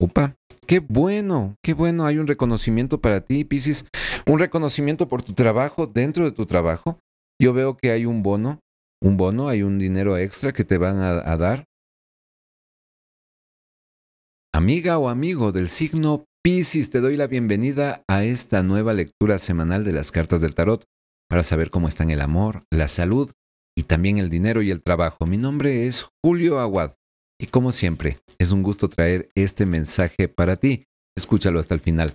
Upa. Qué bueno, qué bueno. Hay un reconocimiento para ti, Pisces. Un reconocimiento por tu trabajo, dentro de tu trabajo. Yo veo que hay un bono, un bono, hay un dinero extra que te van a, dar. Amiga o amigo del signo Pisces, te doy la bienvenida a esta nueva lectura semanal de las cartas del tarot para saber cómo están el amor, la salud y también el dinero y el trabajo. Mi nombre es Julio Aguad. Y como siempre, es un gusto traer este mensaje para ti. Escúchalo hasta el final.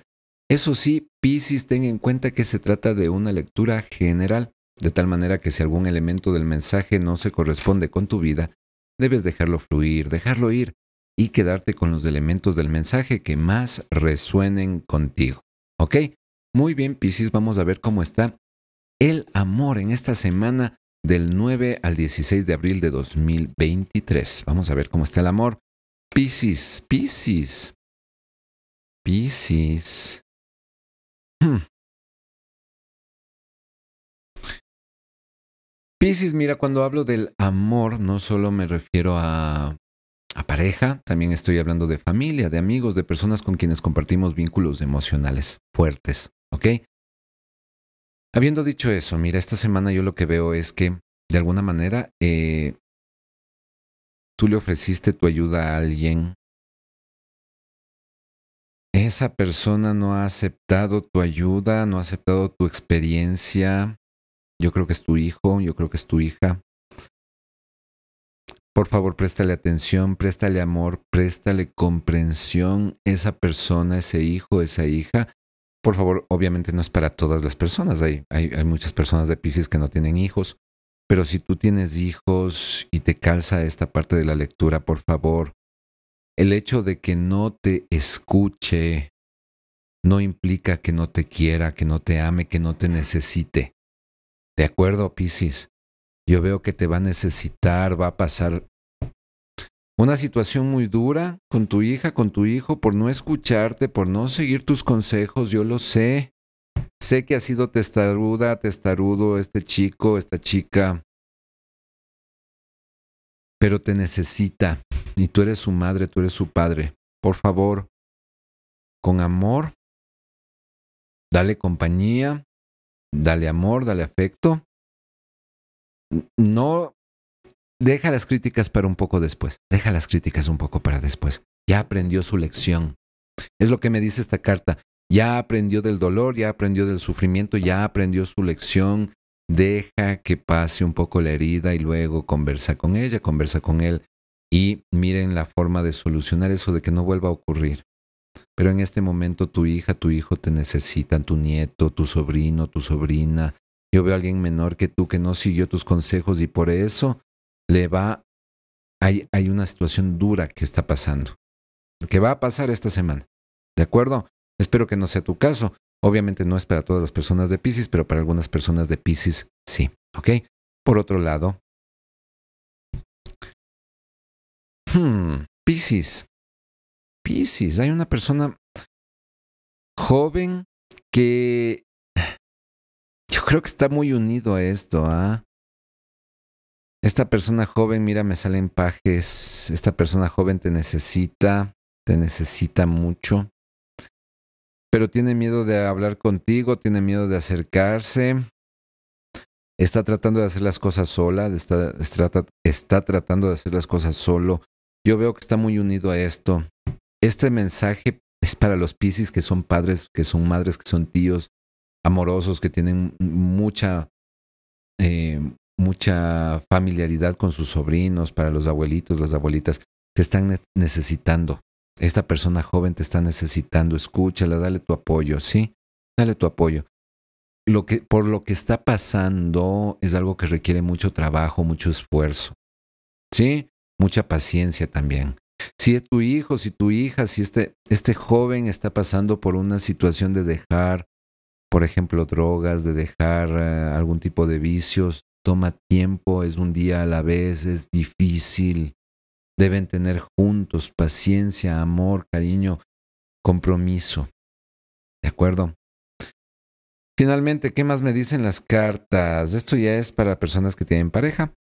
Eso sí, Piscis, ten en cuenta que se trata de una lectura general, de tal manera que si algún elemento del mensaje no se corresponde con tu vida, debes dejarlo fluir, dejarlo ir y quedarte con los elementos del mensaje que más resuenen contigo. ¿Ok? Muy bien, Piscis, vamos a ver cómo está el amor en esta semana del 9 al 16 de abril de 2023. Vamos a ver cómo está el amor. Piscis, Piscis. Piscis. Hmm. Piscis, mira, cuando hablo del amor, no solo me refiero a, a pareja, también estoy hablando de familia, de amigos, de personas con quienes compartimos vínculos emocionales fuertes, ¿ok? Habiendo dicho eso, mira, esta semana yo lo que veo es que, de alguna manera, eh, tú le ofreciste tu ayuda a alguien. Esa persona no ha aceptado tu ayuda, no ha aceptado tu experiencia. Yo creo que es tu hijo, yo creo que es tu hija. Por favor, préstale atención, préstale amor, préstale comprensión. Esa persona, ese hijo, esa hija por favor, obviamente no es para todas las personas. Hay, hay, muchas personas de Pisces que no tienen hijos. Pero si tú tienes hijos y te calza esta parte de la lectura, por favor, el hecho de que no te escuche no implica que no te quiera, que no te ame, que no te necesite. ¿De acuerdo, Piscis? Yo veo que te va a necesitar, va a pasar una situación muy dura con tu hija, con tu hijo, por no escucharte, por no seguir tus consejos, yo lo sé. Sé que ha sido testaruda, testarudo este chico, esta chica, pero te necesita y tú eres su madre, tú eres su padre. Por favor, con amor, dale compañía, dale amor, dale afecto. No Deja las críticas para un poco después. Deja las críticas un poco para después. Ya aprendió su lección. Es lo que me dice esta carta. Ya aprendió del dolor, ya aprendió del sufrimiento, ya aprendió su lección. Deja que pase un poco la herida y luego conversa con ella, conversa con él y miren la forma de solucionar eso de que no vuelva a ocurrir. Pero en este momento tu hija, tu hijo te necesitan, tu nieto, tu sobrino, tu sobrina. Yo veo a alguien menor que tú que no siguió tus consejos y por eso le va, hay, hay una situación dura que está pasando, que va a pasar esta semana. ¿De acuerdo? Espero que no sea tu caso. Obviamente no es para todas las personas de Pisces, pero para algunas personas de Pisces sí. ¿Ok? Por otro lado, hmm, Pisces. Pisces, hay una persona joven que yo creo que está muy unido a esto, ¿ah? Esta persona joven, mira, me salen pajes. Esta persona joven te necesita, te necesita mucho. Pero tiene miedo de hablar contigo, tiene miedo de acercarse. Está tratando de hacer las cosas sola, está, tratando de hacer las cosas solo. Yo veo que está muy unido a esto. Este mensaje es para los Piscis que son padres, que son madres, que son tíos amorosos, que tienen mucha, eh, mucha familiaridad con sus sobrinos, para los abuelitos, las abuelitas. Te están necesitando. Esta persona joven te está necesitando. Escúchala, dale tu apoyo, ¿sí? Dale tu apoyo. Lo que, por lo que está pasando es algo que requiere mucho trabajo, mucho esfuerzo. ¿Sí? Mucha paciencia también. Si es tu hijo, si tu hija, si este, este joven está pasando por una situación de dejar, por ejemplo, drogas, de dejar eh, algún tipo de vicios, toma tiempo, es un día a la vez, es difícil. Deben tener juntos paciencia, amor, cariño, compromiso. ¿De acuerdo? Finalmente, ¿qué más me dicen las cartas? Esto ya es para personas que tienen pareja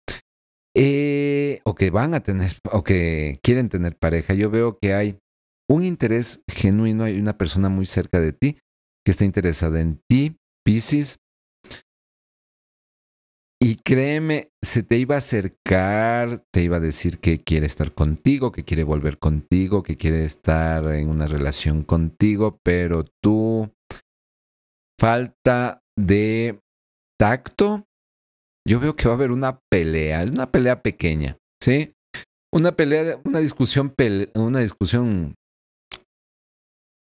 eh, o que van a tener o que quieren tener pareja. Yo veo que hay un interés genuino, hay una persona muy cerca de ti que está interesada en ti, Pisces, y créeme, se te iba a acercar, te iba a decir que quiere estar contigo, que quiere volver contigo, que quiere estar en una relación contigo, pero tú falta de tacto. Yo veo que va a haber una pelea, es una pelea pequeña, ¿sí? Una pelea, una discusión, una discusión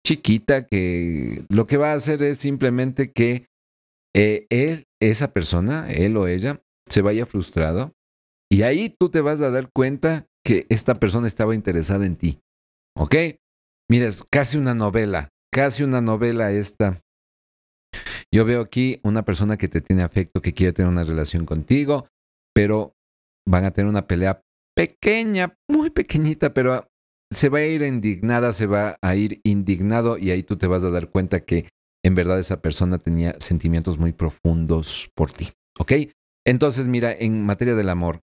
chiquita que lo que va a hacer es simplemente que eh, él esa persona, él o ella, se vaya frustrado. Y ahí tú te vas a dar cuenta que esta persona estaba interesada en ti. ¿Ok? Mira, es casi una novela, casi una novela esta. Yo veo aquí una persona que te tiene afecto, que quiere tener una relación contigo, pero van a tener una pelea pequeña, muy pequeñita, pero se va a ir indignada, se va a ir indignado y ahí tú te vas a dar cuenta que en verdad esa persona tenía sentimientos muy profundos por ti. ¿Ok? Entonces, mira, en materia del amor,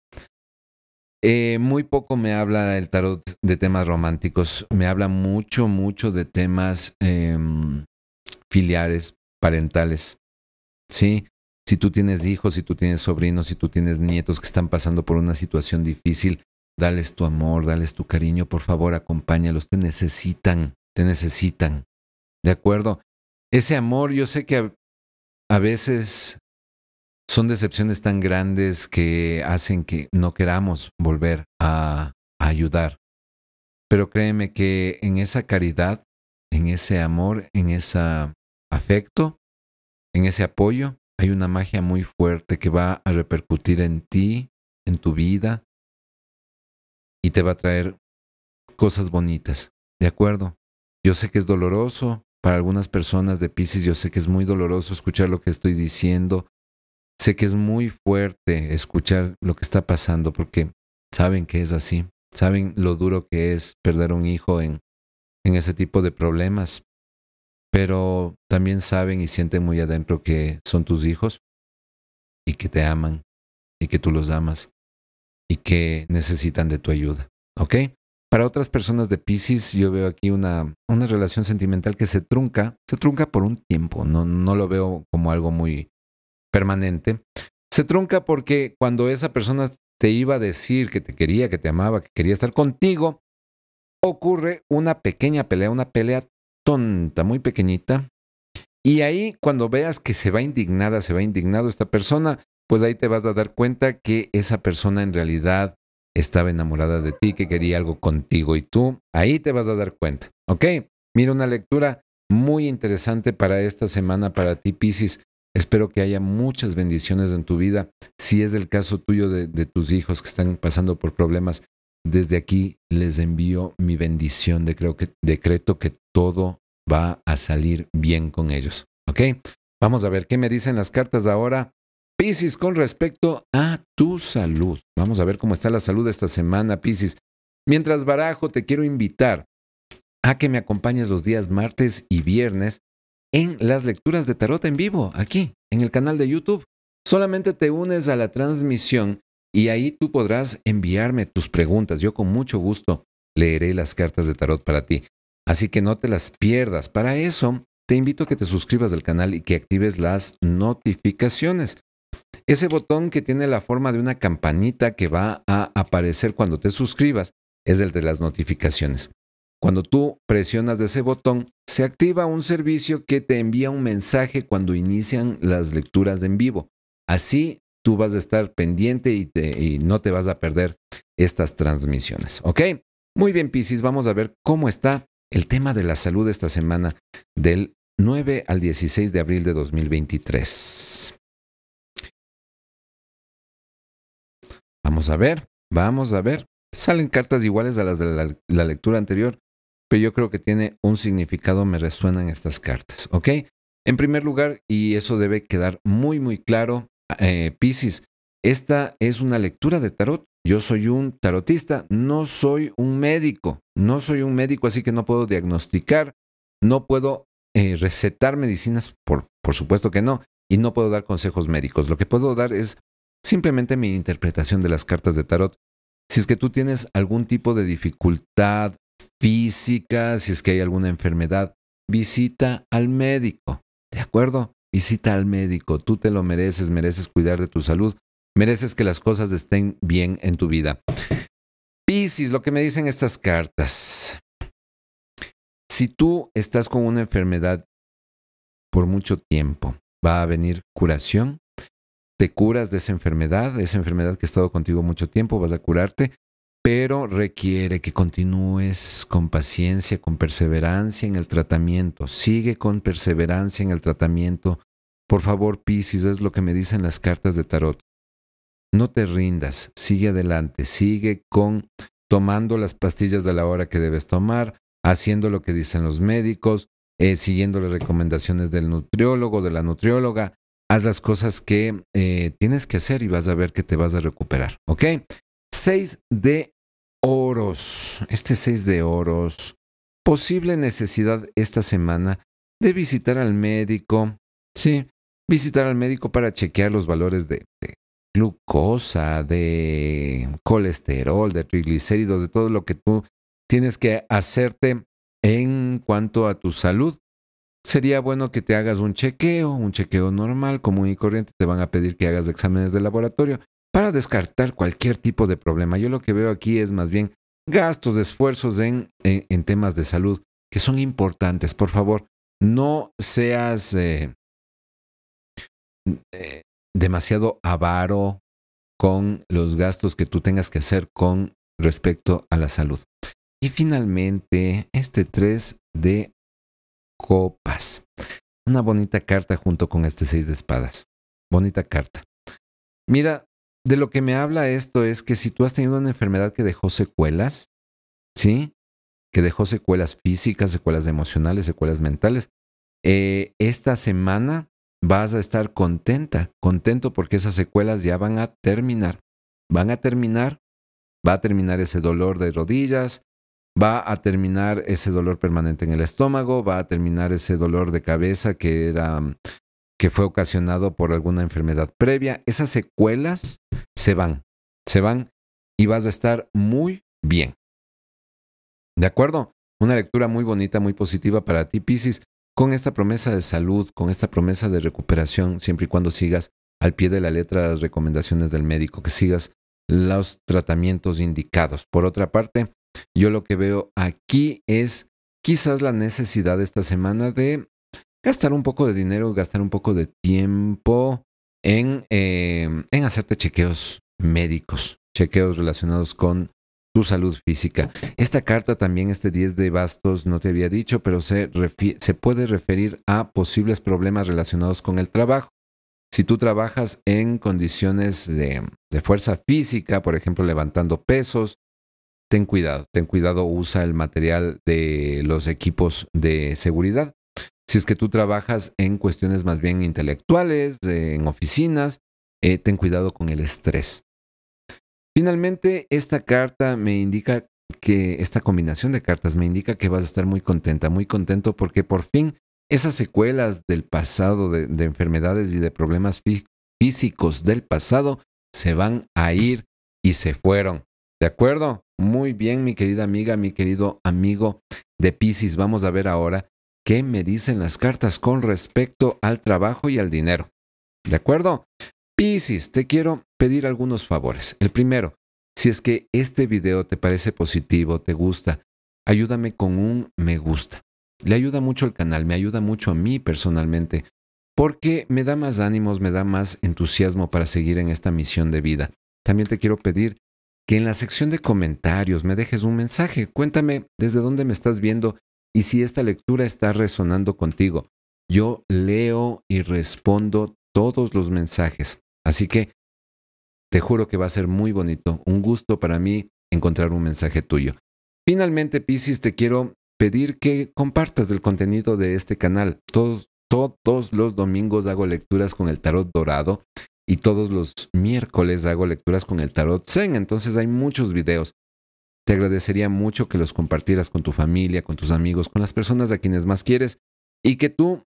eh, muy poco me habla el tarot de temas románticos, me habla mucho, mucho de temas em, filiales, filiares, parentales. ¿Sí? Si tú tienes hijos, si tú tienes sobrinos, si tú tienes nietos que están pasando por una situación difícil, dales tu amor, dales tu cariño, por favor, acompáñalos, te necesitan, te necesitan. ¿De acuerdo? Ese amor, yo sé que a, veces son decepciones tan grandes que hacen que no queramos volver a, ayudar. Pero créeme que en esa caridad, en ese amor, en ese afecto, en ese apoyo, hay una magia muy fuerte que va a repercutir en ti, en tu vida, y te va a traer cosas bonitas. ¿De acuerdo? Yo sé que es doloroso, para algunas personas de Pisces yo sé que es muy doloroso escuchar lo que estoy diciendo. Sé que es muy fuerte escuchar lo que está pasando porque saben que es así. Saben lo duro que es perder un hijo en, en ese tipo de problemas. Pero también saben y sienten muy adentro que son tus hijos y que te aman y que tú los amas y que necesitan de tu ayuda. ¿Ok? Para otras personas de Pisces, yo veo aquí una, una relación sentimental que se trunca, se trunca por un tiempo, no, no lo veo como algo muy permanente. Se trunca porque cuando esa persona te iba a decir que te quería, que te amaba, que quería estar contigo, ocurre una pequeña pelea, una pelea tonta, muy pequeñita. Y ahí cuando veas que se va indignada, se va indignado esta persona, pues ahí te vas a dar cuenta que esa persona en realidad estaba enamorada de ti, que quería algo contigo y tú ahí te vas a dar cuenta. ¿Ok? Mira una lectura muy interesante para esta semana para ti, Piscis. Espero que haya muchas bendiciones en tu vida. Si es el caso tuyo de, tus hijos que están pasando por problemas, desde aquí les envío mi bendición. De, creo que, decreto que todo va a salir bien con ellos. ¿Ok? Vamos a ver qué me dicen las cartas ahora Piscis, con respecto a tu salud. Vamos a ver cómo está la salud esta semana, Piscis. Mientras barajo, te quiero invitar a que me acompañes los días martes y viernes en las lecturas de tarot en vivo, aquí, en el canal de YouTube. Solamente te unes a la transmisión y ahí tú podrás enviarme tus preguntas. Yo con mucho gusto leeré las cartas de tarot para ti. Así que no te las pierdas. Para eso, te invito a que te suscribas al canal y que actives las notificaciones ese botón que tiene la forma de una campanita que va a aparecer cuando te suscribas es el de las notificaciones. Cuando tú presionas de ese botón, se activa un servicio que te envía un mensaje cuando inician las lecturas en vivo. Así tú vas a estar pendiente y, no te vas a perder estas transmisiones. ¿Ok? Muy bien, Piscis, vamos a ver cómo está el tema de la salud esta semana del 9 al 16 de abril de 2023. Vamos a ver, vamos a ver. Salen cartas iguales a las de la, lectura anterior, pero yo creo que tiene un significado, me resuenan estas cartas, ¿ok? En primer lugar, y eso debe quedar muy, muy claro, eh, esta es una lectura de tarot. Yo soy un tarotista, no soy un médico, no soy un médico, así que no puedo diagnosticar, no puedo eh, recetar medicinas, por, por supuesto que no, y no puedo dar consejos médicos. Lo que puedo dar es simplemente mi interpretación de las cartas de tarot. Si es que tú tienes algún tipo de dificultad física, si es que hay alguna enfermedad, visita al médico, ¿de acuerdo? Visita al médico, tú te lo mereces, mereces cuidar de tu salud, mereces que las cosas estén bien en tu vida. Piscis, lo que me dicen estas cartas. Si tú estás con una enfermedad por mucho tiempo, va a venir curación te curas de esa enfermedad, esa enfermedad que ha estado contigo mucho tiempo, vas a curarte, pero requiere que continúes con paciencia, con perseverancia en el tratamiento. Sigue con perseverancia en el tratamiento. Por favor, Piscis, es lo que me dicen las cartas de tarot. No te rindas, sigue adelante, sigue con tomando las pastillas de la hora que debes tomar, haciendo lo que dicen los médicos, eh, siguiendo las recomendaciones del nutriólogo, de la nutrióloga, haz las cosas que eh, tienes que hacer y vas a ver que te vas a recuperar, ¿ok? Seis de oros. Este seis de oros. Posible necesidad esta semana de visitar al médico. Sí, visitar al médico para chequear los valores de glucosa, de colesterol, de triglicéridos, de todo lo que tú tienes que hacerte en cuanto a tu salud sería bueno que te hagas un chequeo, un chequeo normal, común y corriente. Te van a pedir que hagas exámenes de laboratorio para descartar cualquier tipo de problema. Yo lo que veo aquí es más bien gastos, esfuerzos en, temas de salud que son importantes. Por favor, no seas eh, eh, demasiado avaro con los gastos que tú tengas que hacer con respecto a la salud. Y finalmente, este 3 de copas. Una bonita carta junto con este seis de espadas. Bonita carta. Mira, de lo que me habla esto es que si tú has tenido una enfermedad que dejó secuelas, ¿sí? Que dejó secuelas físicas, secuelas emocionales, secuelas mentales, eh, esta semana vas a estar contenta, contento porque esas secuelas ya van a terminar. Van a terminar, va a terminar ese dolor de rodillas, va a terminar ese dolor permanente en el estómago, va a terminar ese dolor de cabeza que era que fue ocasionado por alguna enfermedad previa, esas secuelas se van, se van y vas a estar muy bien. ¿De acuerdo? Una lectura muy bonita, muy positiva para ti, Piscis, con esta promesa de salud, con esta promesa de recuperación, siempre y cuando sigas al pie de la letra las recomendaciones del médico, que sigas los tratamientos indicados. Por otra parte, yo lo que veo aquí es quizás la necesidad esta semana de gastar un poco de dinero, gastar un poco de tiempo en, eh, en hacerte chequeos médicos, chequeos relacionados con tu salud física. Esta carta también, este 10 de bastos, no te había dicho, pero se, se puede referir a posibles problemas relacionados con el trabajo. Si tú trabajas en condiciones de, de fuerza física, por ejemplo, levantando pesos, ten cuidado, ten cuidado, usa el material de los equipos de seguridad. Si es que tú trabajas en cuestiones más bien intelectuales, en oficinas, eh, ten cuidado con el estrés. Finalmente, esta carta me indica que esta combinación de cartas me indica que vas a estar muy contenta, muy contento porque por fin esas secuelas del pasado, de, enfermedades y de problemas físicos del pasado, se van a ir y se fueron. ¿De acuerdo? Muy bien, mi querida amiga, mi querido amigo de Pisces. Vamos a ver ahora qué me dicen las cartas con respecto al trabajo y al dinero. ¿De acuerdo? Pisces, te quiero pedir algunos favores. El primero, si es que este video te parece positivo, te gusta, ayúdame con un me gusta. Le ayuda mucho al canal, me ayuda mucho a mí personalmente, porque me da más ánimos, me da más entusiasmo para seguir en esta misión de vida. También te quiero pedir que en la sección de comentarios me dejes un mensaje. Cuéntame desde dónde me estás viendo y si esta lectura está resonando contigo. Yo leo y respondo todos los mensajes. Así que te juro que va a ser muy bonito, un gusto para mí encontrar un mensaje tuyo. Finalmente, Piscis, te quiero pedir que compartas el contenido de este canal. Todos, todos los domingos hago lecturas con el tarot dorado y todos los miércoles hago lecturas con el tarot zen, entonces hay muchos videos. Te agradecería mucho que los compartieras con tu familia, con tus amigos, con las personas a quienes más quieres y que tú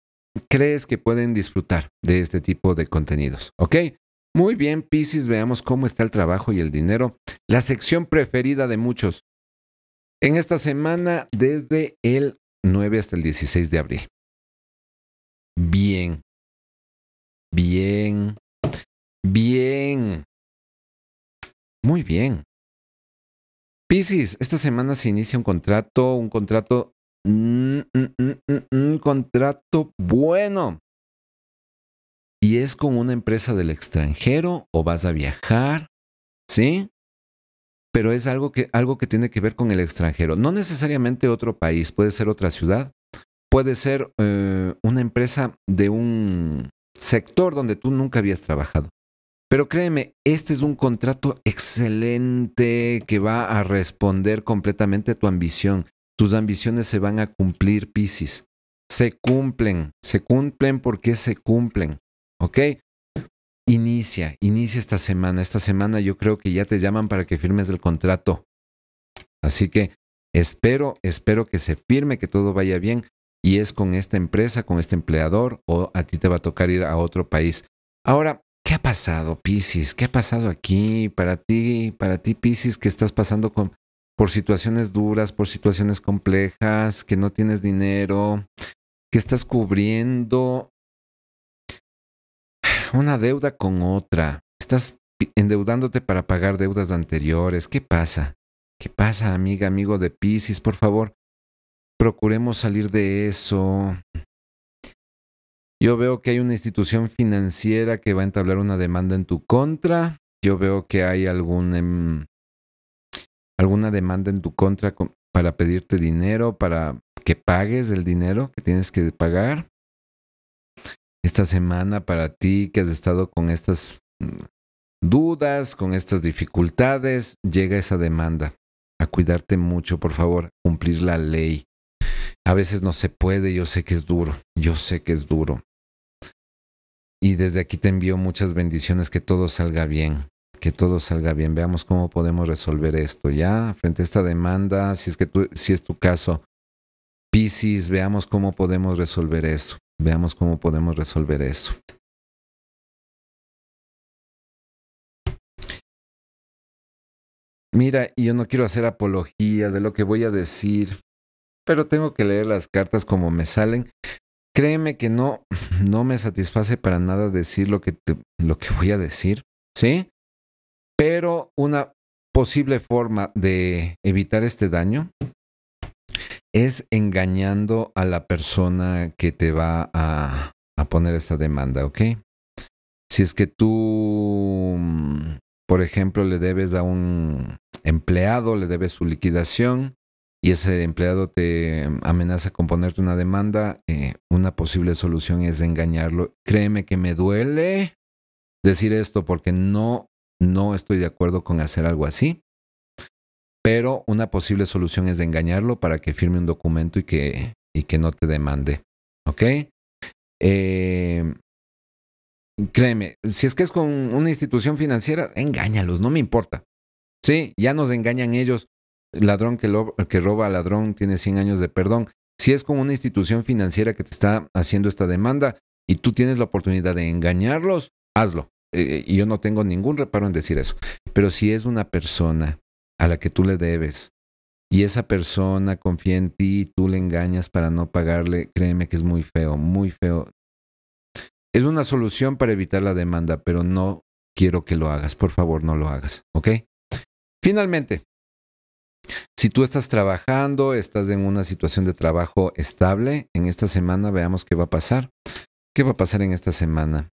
crees que pueden disfrutar de este tipo de contenidos, ¿ok? Muy bien, Piscis, veamos cómo está el trabajo y el dinero, la sección preferida de muchos. En esta semana, desde el 9 hasta el 16 de abril. Bien, bien, Bien. Muy bien. Piscis, esta semana se inicia un contrato, un contrato, mm, mm, mm, un, contrato bueno. Y es con una empresa del extranjero o vas a viajar, ¿sí? Pero es algo que, algo que tiene que ver con el extranjero. No necesariamente otro país, puede ser otra ciudad, puede ser eh, una empresa de un sector donde tú nunca habías trabajado. Pero créeme, este es un contrato excelente que va a responder completamente a tu ambición. Tus ambiciones se van a cumplir, Piscis. Se cumplen, se cumplen porque se cumplen. ¿Ok? Inicia, inicia esta semana. Esta semana yo creo que ya te llaman para que firmes el contrato. Así que espero, espero que se firme, que todo vaya bien. Y es con esta empresa, con este empleador, o a ti te va a tocar ir a otro país. Ahora, ¿Qué ha pasado, Piscis? ¿Qué ha pasado aquí para ti, para ti, Piscis, que estás pasando con, por situaciones duras, por situaciones complejas, que no tienes dinero, que estás cubriendo una deuda con otra, estás endeudándote para pagar deudas anteriores. ¿Qué pasa? ¿Qué pasa, amiga, amigo de Piscis? Por favor, procuremos salir de eso. Yo veo que hay una institución financiera que va a entablar una demanda en tu contra. Yo veo que hay algún, em, alguna demanda en tu contra para pedirte dinero, para que pagues el dinero que tienes que pagar. Esta semana para ti que has estado con estas mm, dudas, con estas dificultades, llega esa demanda. A cuidarte mucho, por favor, cumplir la ley. A veces no se puede, yo sé que es duro, yo sé que es duro. Y desde aquí te envío muchas bendiciones, que todo salga bien, que todo salga bien. Veamos cómo podemos resolver esto, ¿ya? Frente a esta demanda, si es que tú, si es tu caso, Piscis, veamos cómo podemos resolver eso. Veamos cómo podemos resolver eso. Mira, y yo no quiero hacer apología de lo que voy a decir, pero tengo que leer las cartas como me salen. Créeme que no, no me satisface para nada decir lo que, lo que voy a decir, ¿sí? Pero una posible forma de evitar este daño es engañando a la persona que te va a, a poner esta demanda, ¿ok? Si es que tú, mm, por ejemplo, le debes a un empleado, le debes su liquidación, y ese empleado te amenaza con ponerte una demanda, eh, una posible solución es engañarlo. Créeme que me duele decir esto porque no, no estoy de acuerdo con hacer algo así. Pero una posible solución es de engañarlo para que firme un documento y que, y que no te demande. ¿Ok? Eh, créeme, si es que es con una institución financiera, engáñalos, no me importa. Sí, ya nos engañan ellos ladrón que, roba a ladrón tiene 100 años de perdón. Si es como una institución financiera que te está haciendo esta demanda y tú tienes la oportunidad de engañarlos, hazlo. Eh, eh, y yo no tengo ningún reparo en decir eso. Pero si es una persona a la que tú le debes y esa persona confía en ti y tú le engañas para no pagarle, créeme que es muy feo, muy feo. Es una solución para evitar la demanda, pero no quiero que lo hagas. Por favor, no lo hagas, ¿ok? Finalmente, si tú estás trabajando, estás en una situación de trabajo estable, en esta semana veamos qué va a pasar. ¿Qué va a pasar en esta semana?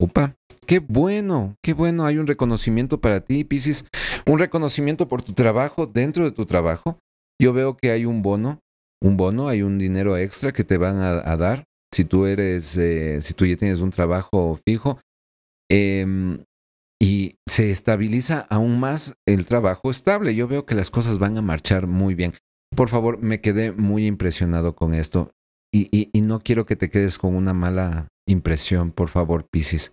Upa, qué bueno, qué bueno, hay un reconocimiento para ti, Piscis, un reconocimiento por tu trabajo dentro de tu trabajo. Yo veo que hay un bono, un bono, hay un dinero extra que te van a, dar si tú eres, eh, si tú ya tienes un trabajo fijo. Eh, y se estabiliza aún más el trabajo estable. Yo veo que las cosas van a marchar muy bien. Por favor, me quedé muy impresionado con esto y, no quiero que te quedes con una mala impresión, por favor, Piscis.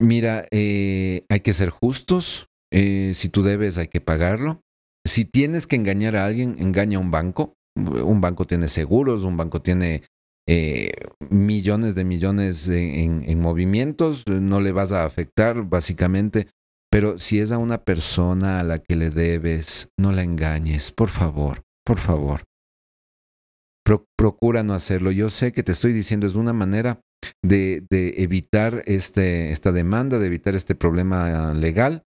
Mira, eh, hay que ser justos. Eh, si tú debes, hay que pagarlo. Si tienes que engañar a alguien, engaña a un banco. Un banco tiene seguros, un banco tiene eh, millones de millones en, movimientos, no le vas a afectar básicamente, pero si es a una persona a la que le debes, no la engañes, por favor, por favor. procura no hacerlo. Yo sé que te estoy diciendo, es una manera de, de evitar este, esta demanda, de evitar este problema legal,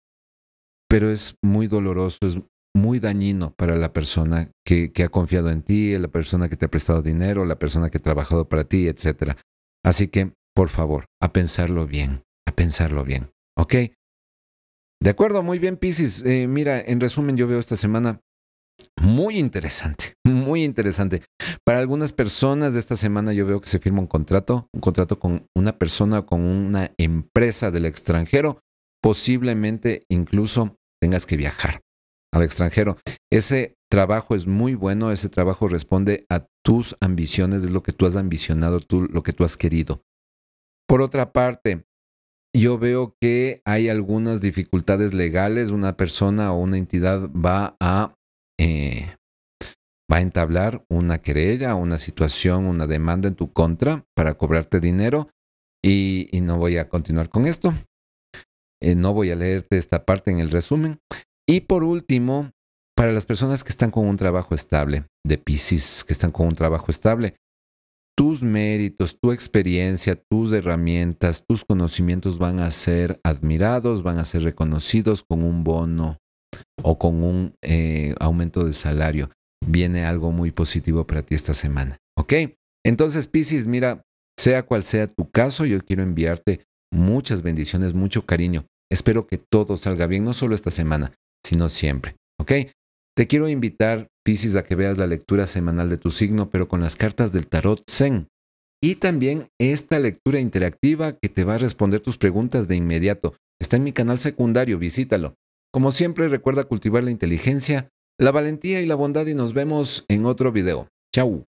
pero es muy doloroso, es muy dañino para la persona que, ha confiado en ti, la persona que te ha prestado dinero, la persona que ha trabajado para ti, etc. Así que, por favor, a pensarlo bien, a pensarlo bien, ¿ok? De acuerdo, muy bien, Pisces. Eh, mira, en resumen, yo veo esta semana muy interesante, muy interesante. Para algunas personas de esta semana yo veo que se firma un contrato, un contrato con una persona con una empresa del extranjero. Posiblemente incluso tengas que viajar al extranjero. Ese trabajo es muy bueno, ese trabajo responde a tus ambiciones, es lo que tú has ambicionado, tú, lo que tú has querido. Por otra parte, yo veo que hay algunas dificultades legales. Una persona o una entidad va a, eh, va a entablar una querella, una situación, una demanda en tu contra para cobrarte dinero. Y, no voy a continuar con esto. Eh, no voy a leerte esta parte en el resumen, y por último, para las personas que están con un trabajo estable, de Pisces, que están con un trabajo estable, tus méritos, tu experiencia, tus herramientas, tus conocimientos van a ser admirados, van a ser reconocidos con un bono o con un eh, aumento de salario. Viene algo muy positivo para ti esta semana. ¿Ok? Entonces, Pisces, mira, sea cual sea tu caso, yo quiero enviarte muchas bendiciones, mucho cariño. Espero que todo salga bien, no solo esta semana, sino siempre. ¿Ok? Te quiero invitar, Piscis, a que veas la lectura semanal de tu signo, pero con las cartas del tarot Zen. Y también esta lectura interactiva que te va a responder tus preguntas de inmediato. Está en mi canal secundario, visítalo. Como siempre, recuerda cultivar la inteligencia, la valentía y la bondad y nos vemos en otro video. Chau.